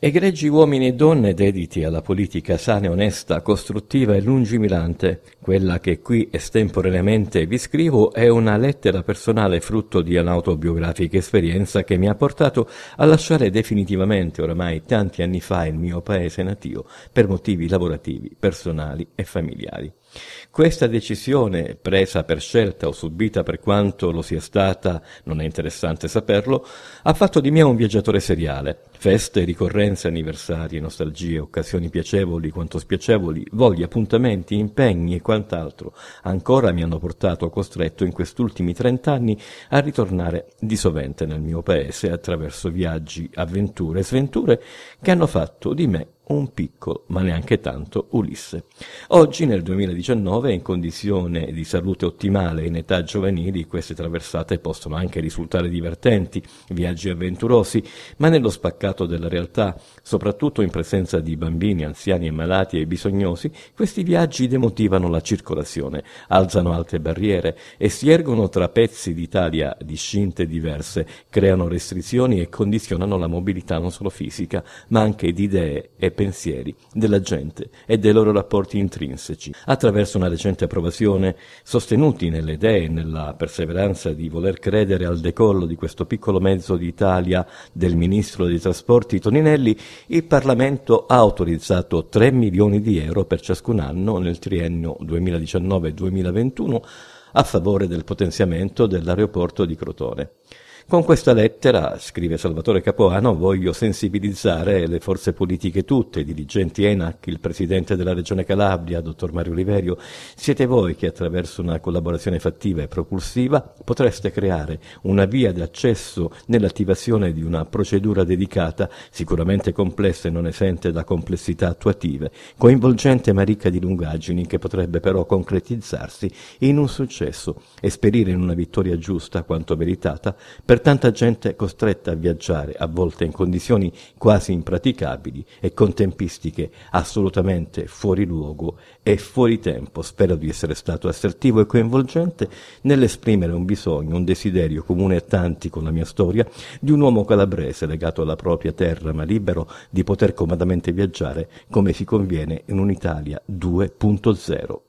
Egregi uomini e donne dediti alla politica sana e onesta, costruttiva e lungimirante, quella che qui estemporaneamente vi scrivo è una lettera personale frutto di un'autobiografica esperienza che mi ha portato a lasciare definitivamente oramai tanti anni fa il mio paese natio per motivi lavorativi, personali e familiari. Questa decisione, presa per scelta o subita per quanto lo sia stata, non è interessante saperlo, ha fatto di me un viaggiatore seriale. Feste ricorrenti ricorrenze, anniversari, nostalgie, occasioni piacevoli quanto spiacevoli, voglie, appuntamenti, impegni e quant'altro ancora mi hanno portato costretto in quest'ultimi trent'anni a ritornare di sovente nel mio paese attraverso viaggi, avventure e sventure che hanno fatto di me un piccolo, ma neanche tanto, Ulisse. Oggi, nel 2019, in condizione di salute ottimale in età giovanili, queste traversate possono anche risultare divertenti, viaggi avventurosi, ma nello spaccato della realtà, soprattutto in presenza di bambini, anziani e malati e bisognosi, questi viaggi demotivano la circolazione, alzano alte barriere e si ergono tra pezzi d'Italia discinte e diverse, creano restrizioni e condizionano la mobilità non solo fisica, ma anche di idee e pensieri della gente e dei loro rapporti intrinseci, attraverso una recente approvazione, sostenuti nelle idee e nella perseveranza di voler credere al decollo di questo piccolo mezzo d'Italia del ministro dei trasporti Toninelli, il Parlamento ha autorizzato 3 milioni di euro per ciascun anno nel triennio 2019-2021 a favore del potenziamento dell'aeroporto di Crotone. Con questa lettera, scrive Salvatore Capoano, voglio sensibilizzare le forze politiche tutte, i dirigenti ENAC, il presidente della Regione Calabria, dottor Mario Oliverio. Siete voi che attraverso una collaborazione fattiva e propulsiva potreste creare una via d'accesso nell'attivazione di una procedura dedicata, sicuramente complessa e non esente da complessità attuative, coinvolgente ma ricca di lungaggini che potrebbe però concretizzarsi in un successo, esperire in una vittoria giusta quanto meritata per per tanta gente costretta a viaggiare, a volte in condizioni quasi impraticabili e con tempistiche assolutamente fuori luogo e fuori tempo. Spero di essere stato assertivo e coinvolgente nell'esprimere un bisogno, un desiderio comune a tanti con la mia storia, di un uomo calabrese legato alla propria terra ma libero di poter comodamente viaggiare come si conviene in un'Italia 2.0.